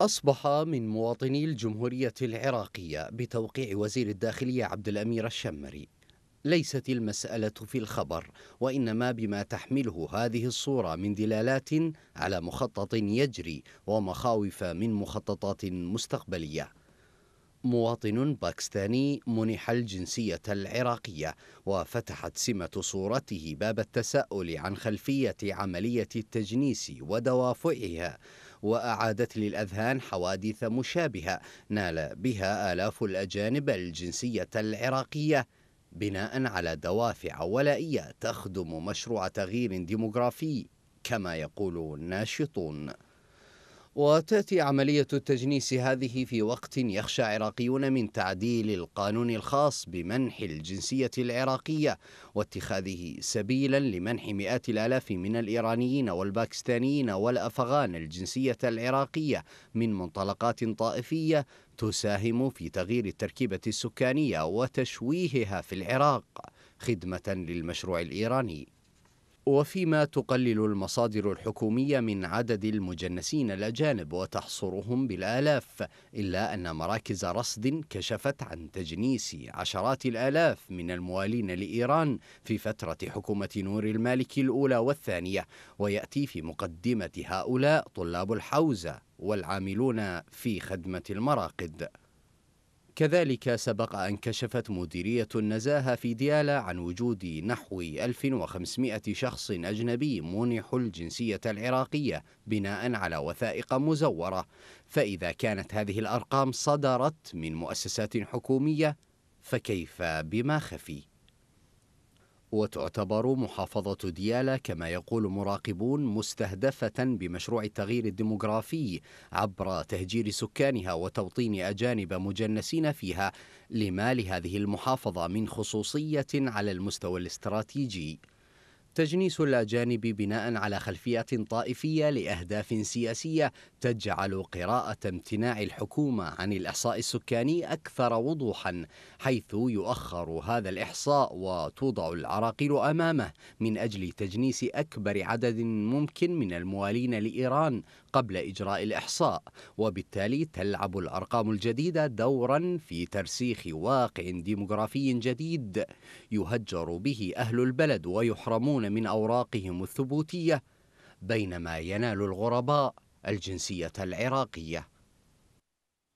أصبح من مواطني الجمهورية العراقية بتوقيع وزير الداخلية عبد الأمير الشمري ليست المسألة في الخبر وإنما بما تحمله هذه الصورة من دلالات على مخطط يجري ومخاوف من مخططات مستقبلية مواطن باكستاني منح الجنسية العراقية وفتحت سمة صورته باب التساؤل عن خلفية عملية التجنيس ودوافعها وأعادت للأذهان حوادث مشابهة نال بها آلاف الأجانب الجنسية العراقية بناء على دوافع ولائية تخدم مشروع تغيير ديموغرافي كما يقول الناشطون وتأتي عملية التجنيس هذه في وقت يخشى عراقيون من تعديل القانون الخاص بمنح الجنسية العراقية واتخاذه سبيلا لمنح مئات الآلاف من الإيرانيين والباكستانيين والأفغان الجنسية العراقية من منطلقات طائفية تساهم في تغيير التركيبة السكانية وتشويهها في العراق خدمة للمشروع الإيراني وفيما تقلل المصادر الحكومية من عدد المجنسين الأجانب وتحصرهم بالآلاف إلا أن مراكز رصد كشفت عن تجنيس عشرات الآلاف من الموالين لإيران في فترة حكومة نور المالك الأولى والثانية ويأتي في مقدمة هؤلاء طلاب الحوزة والعاملون في خدمة المراقد كذلك سبق أن كشفت مديرية النزاهة في ديالا عن وجود نحو 1500 شخص أجنبي منحوا الجنسية العراقية بناء على وثائق مزورة فإذا كانت هذه الأرقام صدرت من مؤسسات حكومية فكيف بما خفي؟ وتعتبر محافظة ديالى كما يقول مراقبون مستهدفة بمشروع التغيير الديموغرافي عبر تهجير سكانها وتوطين أجانب مجنسين فيها لما لهذه المحافظة من خصوصية على المستوى الاستراتيجي تجنيس الأجانب بناء على خلفية طائفية لأهداف سياسية تجعل قراءة امتناع الحكومة عن الإحصاء السكاني أكثر وضوحا حيث يؤخر هذا الإحصاء وتوضع العراقيل أمامه من أجل تجنيس أكبر عدد ممكن من الموالين لإيران قبل إجراء الإحصاء وبالتالي تلعب الأرقام الجديدة دورا في ترسيخ واقع ديموغرافي جديد يهجر به أهل البلد ويحرمون ينالون من أوراقهم الثبوتية بينما ينال الغرباء الجنسية العراقية